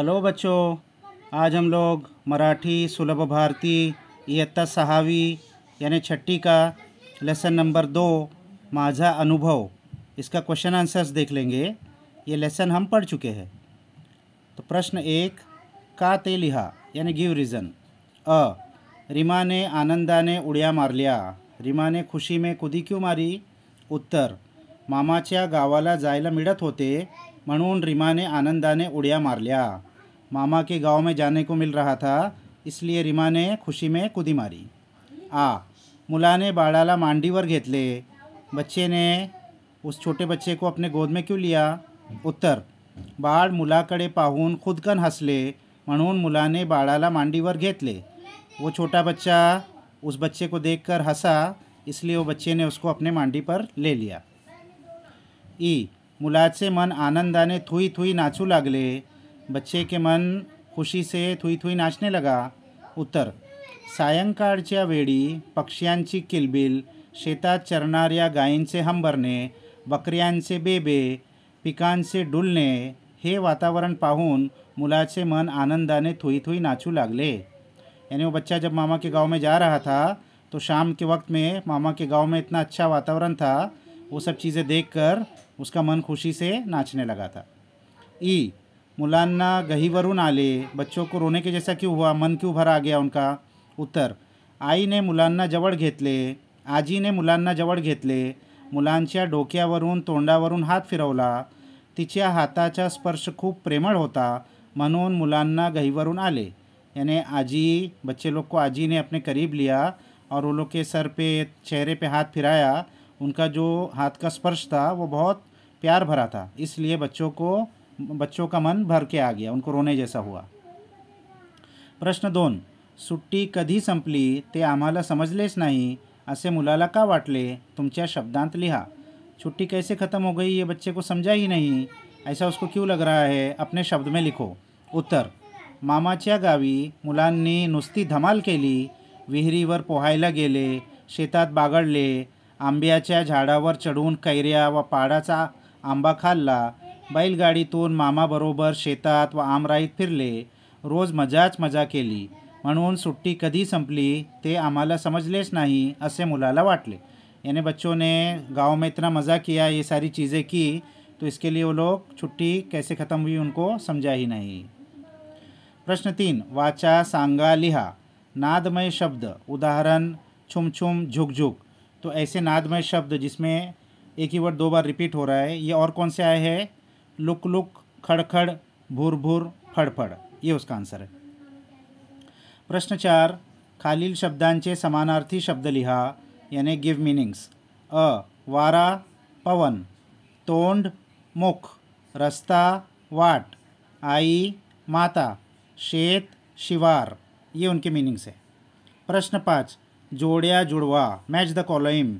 hello बच्चों आज हम लोग मराठी सुलभ भारती इत्ता सहावी यानी छठी का लेसन नंबर दो माझा अनुभव इसका क्वेश्चन आंसर्स देख लेंगे ये लेसन हम पढ़ चुके हैं तो प्रश्न एक का ते लिहा यानी गिव रीज़न अ रीमा ने आनंदा ने उड़िया मार लिया रीमा ने खुशी में कुदी क्यों मारी उत्तर मामाच्या गावाला जायला मिळत होते म्हणून रिमाने आनंदाने उड्या मारल्या मामा के गांव में जाने को मिल रहा था इसलिए रिमा ने खुशी में कुदी मारी आ मुला ने बाड़ाला मांडीवर घेतले बच्चे ने उस छोटे बच्चे को अपने गोद में क्यों लिया उत्तर मुला मुलाकडे पाहून खुदकन मनुन मुला ने बाड़ाला मांडीवर घेतले वो छोटा बच्चा उस बच्चे को देखकर हंसा इसलिए वो बच्चे ने उसको अपने मांडी पर ले लिया ई मुलाचे मन आनंदाने थुई थुई नाचू लागले बच्चे के मन खुशी से थुई थुई नाचने लगा उत्तर सायंकाळच्या वेड़ी पक्ष्यांची किलबिल शेत शेतात चरणाऱ्या गायींचे बकरियां से बेबे से डुलने हे वातावरण पाहून से मन आनंदाने थुई थुई नाचू लागले यानी वो बच्चा जब मामा के गांव में जा रहा था तो शाम के वक्त में मामा के गांव में इतना अच्छा वातावरण था वो सब चीज़ें देखकर उसका मन खुशी से नाचने लगा था ई गही वरुण आले बच्चों को रोने के जैसा क्यों हुआ मन क्यों भरा आ गया उनका उत्तर आई ने मुलांना जवर घेतले आजीने मुलांना जवळ घेतले मुलांच्या डोक्यावरून तोंडावरून हात फिरवला तिच्या हाताचा स्पर्श खूप प्रेमळ होता म्हणून मुलांना गहीवरून आले यानी आजी बच्चे लोग को आजी ने अपने करीब लिया और वो लोग के सर पे चेहरे पे हाथ फिराया उनका जो हाथ का स्पर्श था वो बहुत प्यार भरा था इसलिए बच्चों को बच्चों का मन भर के आ गया उनको रोने जैसा हुआ प्रश्न दोन सुट्टी कधी संपली ते आम्हाला समजलेच नाही असे मुलाला का वाटले तुमच्या शब्दांत लिहा छुट्टी कैसे ख़त्म हो गई ये बच्चे को समझा ही नहीं ऐसा उसको क्यों लग रहा है अपने शब्द में लिखो उत्तर मामाच्या गावी मुलांनी नुसती धमाल केली विहिरीवर पोहायला गेले शेतात बागडले आंब्याच्या झाडावर चढून कैऱ्या व पाडाचा आंबा खाल्ला बैलगाडीतून मामाबरोबर शेतात व आमराईत फिरले रोज मजाच मजा केली म्हणून सुट्टी कधी संपली ते आम्हाला समजलेच नाही असे मुलाला वाटले यानी बच्चों ने गांव में इतना मज़ा किया ये सारी चीज़ें की तो इसके लिए वो लोग छुट्टी कैसे ख़त्म हुई उनको समझा ही नहीं प्रश्न तीन वाचा सांगा लिहा नादमय शब्द उदाहरण छुम छुम झुक झुक तो ऐसे नादमय शब्द जिसमें एक ही वर्ड दो बार रिपीट हो रहा है ये और कौन से आए हैं लुक लुक खड़खड़ भूर भूर फडफड ये उसका आंसर है प्रश्न चार खालील शब्दांचे समानार्थी शब्द लिहा यानी गिव मीनिंग्स अ वारा पवन तोंड मुख रस्ता वाट आई माता शेत शिवार ये उनके मीनिंग्स है प्रश्न पाँच जोड़िया जुड़वा match the following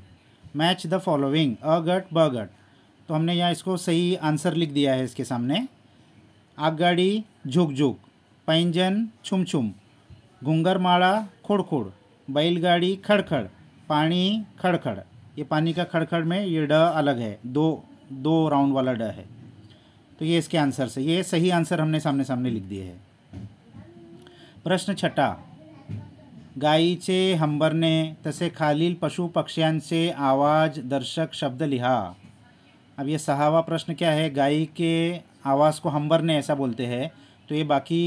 match the following अ गट ब गट तो हमने यहाँ इसको सही आंसर लिख दिया है इसके सामने आगगाड़ी झुक झुक पैंजन छुम छुम घुंगरमाड़ा खोड़ खोड़ बैलगाड़ी खड़खड़ पानी खड़खड़ ये पानी का खड़खड़ में ये ड अलग है दो दो राउंड वाला ड है तो ये इसके आंसर से ये सही आंसर हमने सामने सामने लिख दिए है प्रश्न छठा हम्बर हंबरने तसे खालील पशु पक्षियां से आवाज दर्शक शब्द लिहा अब ये सहावा प्रश्न क्या है गाय के आवाज़ को हम्बरने ऐसा बोलते हैं तो ये बाकी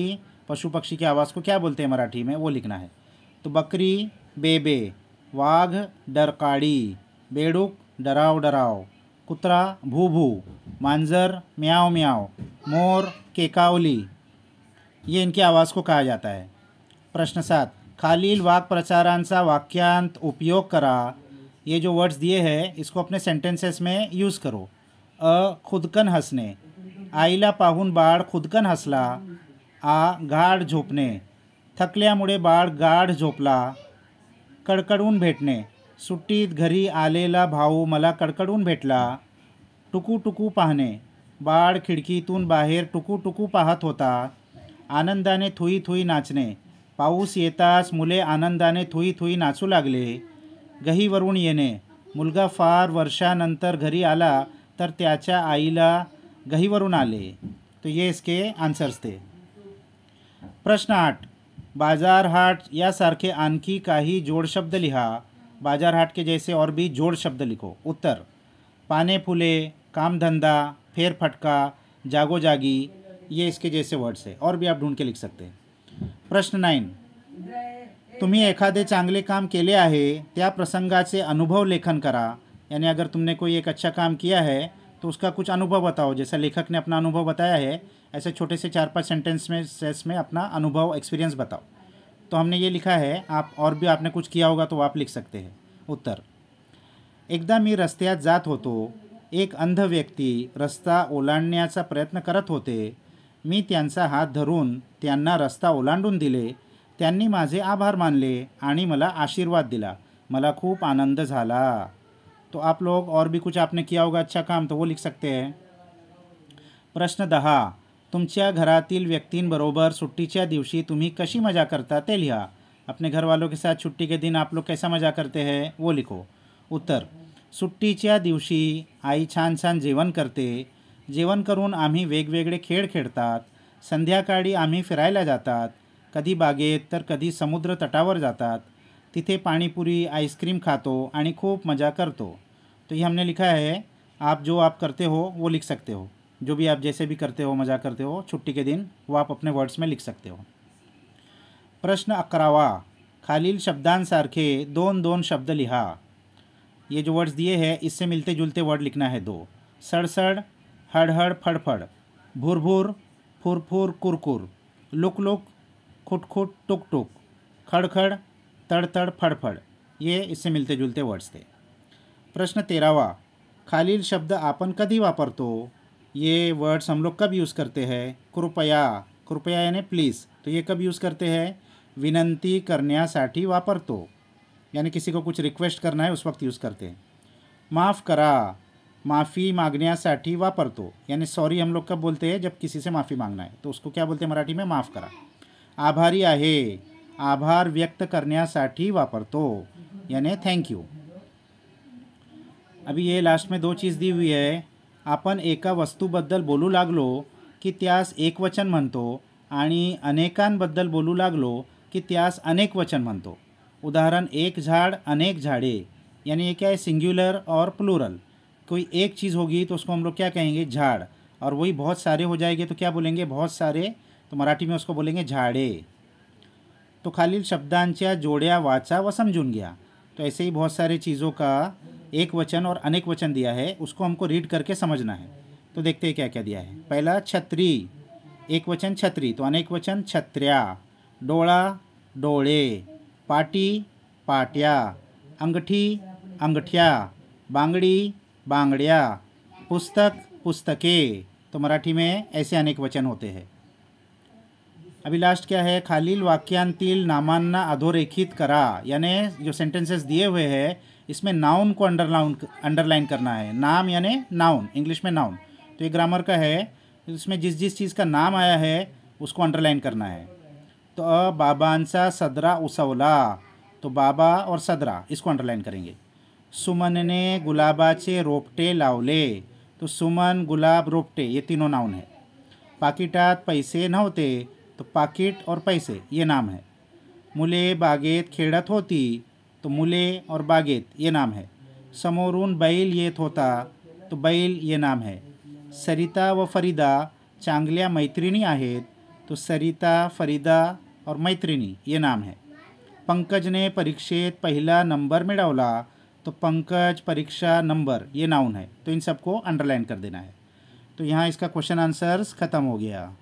पशु पक्षी के आवाज़ को क्या बोलते हैं मराठी में वो लिखना है तो बकरी बेबे वाघ डरकाड़ी बेडुक डराव डराव कुतरा भू भू मांजर म्याव म्याव मोर केकावली ये इनकी आवाज़ को कहा जाता है प्रश्न सात खालील वाक प्रचारांसा वाक्यांत उपयोग करा ये जो वर्ड्स दिए हैं इसको अपने सेंटेंसेस में यूज़ करो अ खुदकन हसणे आईला पाहून बाळ खुदकन हसला आ गाढ झोपणे थकल्यामुळे बाळ गाढ झोपला कडकडून भेटणे सुट्टीत घरी आलेला भाऊ मला कडकडून भेटला टुकू टुकू पाहणे बाळ खिडकीतून बाहेर टुकू टुकू पाहत होता आनंदाने थुई थुई नाचणे पाऊस येताच मुले आनंदाने थुई थुई नाचू लागले गहीवरून येणे मुलगा फार वर्षानंतर घरी आला तर त्याच्या आईला गहीवरून आले तो ये इसके आन्सर्स ते प्रश्न आठ बाजारहाट यासारखे आणखी काही जोडशब्द लिहा बाजारहाट के जैसे और भी जोड़ शब्द लिखो उत्तर पाने फूले काम धंधा फेर फटका जागो जागी ये इसके जैसे वर्ड्स है और भी आप ढूंढ के लिख सकते हैं प्रश्न नाइन तुम्हें एखादे चांगले काम केले आहे त्या प्रसंगाचे अनुभव लेखन करा यानी अगर तुमने कोई एक अच्छा काम किया है तो उसका कुछ अनुभव बताओ जैसा लेखक ने अपना अनुभव बताया है ऐसे छोटे से चार पांच सेंटेंस में सेस में अपना अनुभव एक्सपीरियंस बताओ तो हमने ये लिखा है आप और भी आपने कुछ किया होगा तो आप लिख सकते हैं उत्तर एकदा मी रस्त्यात जात होतो एक अंध व्यक्ति रस्ता ओलांडण्याचा प्रयत्न करत होते मी त्यांचा हात धरून त्यांना रस्ता ओलांडून दिले त्यांनी माझे आभार मानले आणि मला आशीर्वाद दिला मला खूप आनंद झाला तो आप लोग और भी कुछ आपने किया होगा अच्छा काम तो वो लिख सकते हैं प्रश्न दहा तुमच्या घरातील व्यक्तींबरोबर सुट्टीच्या दिवशी तुम्ही कशी मजा करता ते लिहा अपने घर वालों के साथ छुट्टी के दिन आप लोग कैसा मजा करते हैं वो लिखो उत्तर सुट्टीच्या दिवशी आई छान छान जेवण करते जेवण करून आम्ही वेगवेगळे खेळ खेळतात संध्याकाळी आम्ही फिरायला जातात कधी बागेत तर कधी समुद्र तटावर जातात तिथे पाणीपुरी आईस्क्रीम खातो आणि खूप मजा करतो तो ये हमने लिखा है आप जो आप करते हो वो लिख सकते हो जो भी आप जैसे भी करते हो मजाक करते हो छुट्टी के दिन वो आप अपने वर्ड्स में लिख सकते हो प्रश्न अकरावा खालील शब्दांसारखे दोन दोन शब्द लिहा ये जो वर्ड्स दिए हैं इससे मिलते जुलते वर्ड लिखना है दो सड़सड़ हड़हड़ फड़फड़ फुर कुर कुरकुर लुक लुक खुट खुट टुक टुक खड़खड़ तड़ फड़फड़ ये इससे मिलते जुलते वर्ड्स थे प्रश्न तेरावा खालील शब्द आपन कभी वापरतो ये वर्ड्स हम लोग कब यूज़ करते हैं कृपया कृपया यानी प्लीज़ तो ये कब यूज़ करते हैं विनंती करण्यासाठी वापरतो यानी किसी को कुछ रिक्वेस्ट करना है उस वक्त यूज़ करते हैं माफ़ करा माफ़ी मागण्यासाठी वापरतो यानी सॉरी हम लोग कब बोलते हैं जब किसी से माफ़ी मांगना है तो उसको क्या बोलते हैं मराठी में माफ़ करा आभारी आहे आभार व्यक्त करण्यासाठी वापरतो यानी थैंक यू अभी ये लास्ट में दो चीज दी हुई है अपन एक वस्तुबद्दल बोलू लगलो कि त्यास एक वचन मन तो अनेकानबल बोलू लगलो कि त्यास अनेक वचन मन तो उदाहरण एक झाड़ अनेक झाड़े यानी ये क्या है सिंगुलर और प्लूरल कोई एक चीज़ होगी तो उसको हम लोग क्या कहेंगे झाड़ और वही बहुत सारे हो जाएंगे तो क्या बोलेंगे बहुत सारे तो मराठी में उसको बोलेंगे झाड़े तो खालील शब्दांचा जोड़िया वाचा व समझुन गया तो ऐसे ही बहुत सारे चीज़ों का एक वचन और अनेक वचन दिया है उसको हमको रीड करके समझना है तो देखते हैं क्या क्या दिया है पहला छत्री एक वचन छत्री तो अनेक वचन छत्र्या डोड़ा डोड़े पाटी पाटिया अंगठी अंगठिया बांगड़ी बांगड़िया पुस्तक पुस्तके तो मराठी में ऐसे अनेक वचन होते हैं अभी लास्ट क्या है खालील वाक्यांतील नामान्ना अधोरेखित करा यानी जो सेंटेंसेस दिए हुए हैं इसमें नाउन को अंडरलाउन अंडरलाइन करना है नाम यानी नाउन इंग्लिश में नाउन तो ये ग्रामर का है इसमें जिस जिस चीज़ का नाम आया है उसको अंडरलाइन करना है तो अ बाबांसा सदरा उसवला तो बाबा और सदरा इसको अंडरलाइन करेंगे सुमन ने गुलाबाचे रोपटे लावले तो सुमन गुलाब रोपटे ये तीनों नाउन है पाकिटात पैसे न होते तो पाकिट और पैसे ये नाम है मुले बागेत खेडत होती तो मुले और बागेत ये नाम है समोरून बैल ये थोता तो बैल ये नाम है सरिता व फरीदा चांगल्या मैत्रिणी आहेत तो सरिता फरीदा और मैत्रिणी ये नाम है पंकज ने परीक्षेत पहला नंबर मिळवला तो पंकज परीक्षा नंबर ये नाउन है तो इन सबको अंडरलाइन कर देना है तो यहाँ इसका क्वेश्चन आंसर्स ख़त्म हो गया